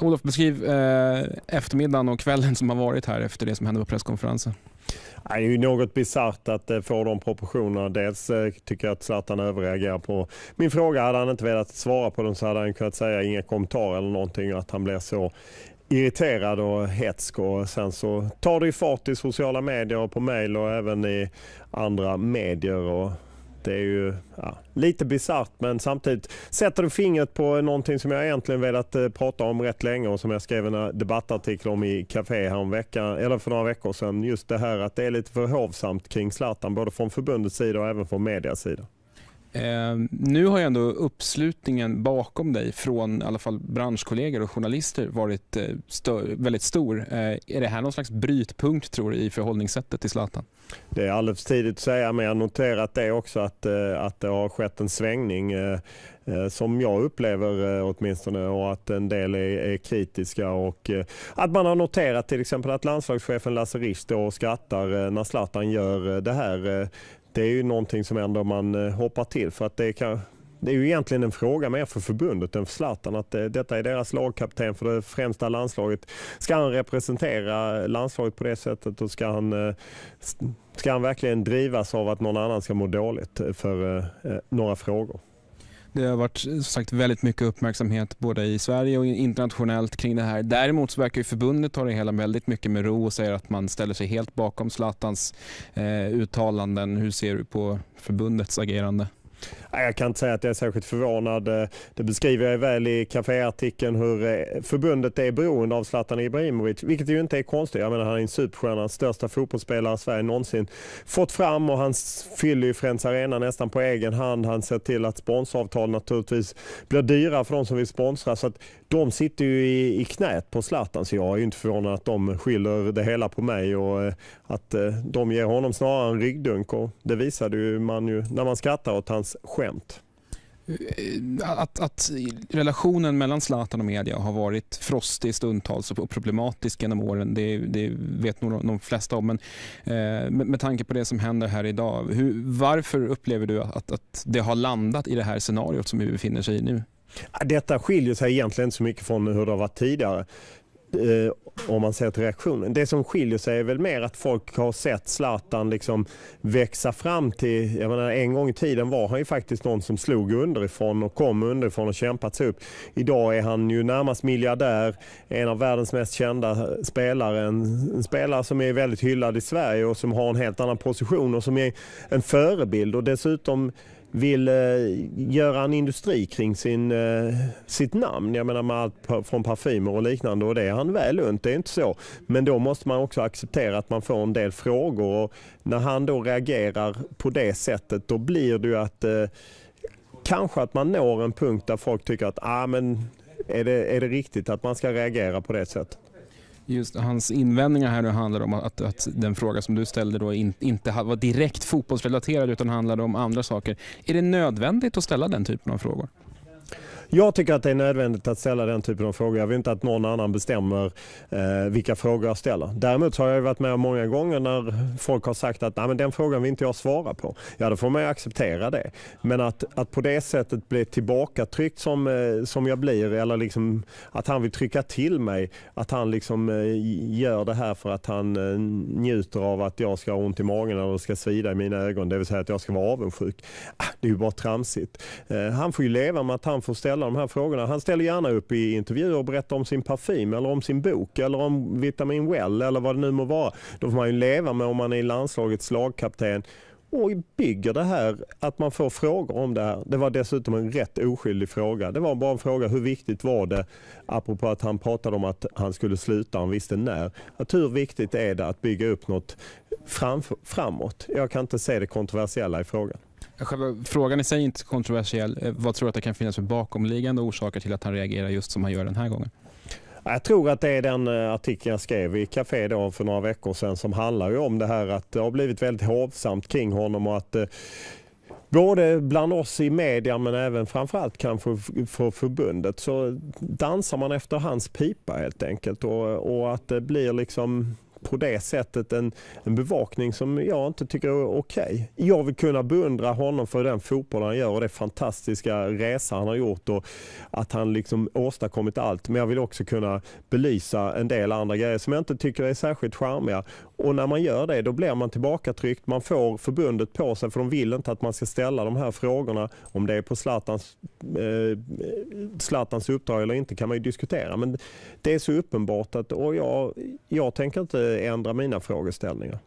Olof, beskriv eh, eftermiddagen och kvällen som har varit här efter det som hände på presskonferensen. Det är ju något bisarrt att det eh, får de proportionerna. Dels eh, tycker jag att Zlatan överreagerar på min fråga. Hade han inte velat svara på den så hade han kunnat säga inga kommentarer eller någonting. Att han blir så irriterad och hetsk och sen så tar det fart i sociala medier och på mejl och även i andra medier. Och det är ju ja, lite bisarrt men samtidigt sätter du fingret på någonting som jag egentligen velat eh, prata om rätt länge och som jag skrev en eh, debattartikel om i Café veckan, eller för några veckor sedan. Just det här att det är lite för hovsamt kring Zlatan både från förbundets sida och även från medias sida. Eh, nu har ju ändå uppslutningen bakom dig från i alla fall branschkollegor och journalister varit eh, stö- väldigt stor. Eh, är det här någon slags brytpunkt tror du i förhållningssättet till Zlatan? Det är alldeles för tidigt att säga men jag har noterat det också att, eh, att det har skett en svängning eh, eh, som jag upplever åtminstone och att en del är, är kritiska och att man har noterat till exempel att landslagschefen Lasse Risch då skrattar när Zlatan gör det här det är ju någonting som ändå man eh, hoppar till. För att det, kan, det är ju egentligen en fråga mer för förbundet än för Zlatan. Att eh, detta är deras lagkapten för det främsta landslaget. Ska han representera landslaget på det sättet och ska han, eh, ska han verkligen drivas av att någon annan ska må dåligt för några frågor? Det har varit som sagt väldigt mycket uppmärksamhet både i Sverige och internationellt kring det här. Däremot så verkar ju förbundet ta det hela väldigt mycket med ro och säger att man ställer sig helt bakom Zlatans eh, uttalanden. Hur ser du på förbundets agerande? Jag kan inte säga att jag är särskilt förvånad. Eh, det beskriver jag väl i kaféartikeln hur eh, förbundet är beroende av Zlatan Ibrahimovic, vilket ju inte är konstigt. Jag menar, han är en superstjärna, största fotbollsspelare Sverige någonsin fått fram och han fyller ju Friends Arena nästan på egen hand. Han ser till att sponsoravtal naturligtvis blir dyra för de som vill sponsra. Så att de sitter ju i, knät på Zlatan, så jag är ju inte förvånad att de skyller det hela på mig och eh, att de ger honom snarare en ryggdunk och det visade ju man ju när man skrattar åt hans hans skämt? Eh, att, att, relationen mellan Zlatan och media har varit frostig stundtals och problematisk genom åren, det, det vet nog de flesta om. Men eh, med, tanke på det som händer här idag, hur, varför upplever du att, att det har landat i det här scenariot som vi befinner oss i nu? Detta skiljer sig egentligen inte så mycket från hur det har varit tidigare. Eh, om man ser till reaktionen. Det som skiljer sig är väl mer att folk har sett Zlatan liksom växa fram till, jag menar en gång i tiden var han ju faktiskt någon som slog underifrån och kom underifrån och kämpat sig upp. Idag är han ju närmast miljardär, en av världens mest kända spelare, en, en spelare som är väldigt hyllad i Sverige och som har en helt annan position och som är en förebild och dessutom vill eh, göra en industri kring sin, eh, sitt namn. Jag menar med allt från parfymer och liknande och det är han väl runt, det är inte så. Men då måste man också acceptera att man får en del frågor och när han då reagerar på det sättet då blir det ju att eh, kanske att man når en punkt där folk tycker att ah, men är, det, är det riktigt att man ska reagera på det sättet? Just Hans invändningar här nu handlar om att, att den fråga som du ställde då in, inte var direkt fotbollsrelaterad utan handlade om andra saker. Är det nödvändigt att ställa den typen av frågor? Jag tycker att det är nödvändigt att ställa den typen av frågor. Jag vill inte att någon annan bestämmer eh, vilka frågor jag ställer. Däremot har jag varit med många gånger när folk har sagt att Nej, men den frågan vill inte jag svara på. Ja, då får man acceptera det. Men att, att på det sättet bli tillbakatryckt som, eh, som jag blir eller liksom att han vill trycka till mig, att han liksom eh, gör det här för att han eh, njuter av att jag ska ha ont i magen eller ska svida i mina ögon, det vill säga att jag ska vara avundsjuk. Ah, det är ju bara tramsigt. Eh, han får ju leva med att han får ställa ställa de här frågorna. Han ställer gärna upp i intervjuer och berättar om sin parfym eller om sin bok eller om Vitamin Well eller vad det nu må vara. Då får man ju leva med om man är landslagets lagkapten och bygger det här, att man får frågor om det här. Det var dessutom en rätt oskyldig fråga. Det var bara en fråga, hur viktigt var det, apropå att han pratade om att han skulle sluta, han visste när. Att hur viktigt är det att bygga upp något framåt? Jag kan inte se det kontroversiella i frågan. Själva frågan i sig är inte kontroversiell. Eh, vad tror du att det kan finnas för bakomliggande orsaker till att han reagerar just som han gör den här gången? Jag tror att det är den eh, artikeln jag skrev i Café då för några veckor sedan som handlar om det här att det har blivit väldigt hovsamt kring honom och att eh, både bland oss i media men även framförallt kanske för förbundet så dansar man efter hans pipa helt enkelt och, och att det blir liksom på det sättet en, en bevakning som jag inte tycker är okej. Okay. Jag vill kunna beundra honom för den fotboll han gör och det fantastiska resa han har gjort och att han liksom åstadkommit allt. Men jag vill också kunna belysa en del andra grejer som jag inte tycker är särskilt charmiga och när man gör det då blir man tillbakatryckt, man får förbundet på sig för de vill inte att man ska ställa de här frågorna. Om det är på Zlatans, eh, Zlatans uppdrag eller inte kan man ju diskutera men det är så uppenbart att och jag, jag tänker inte ändra mina frågeställningar.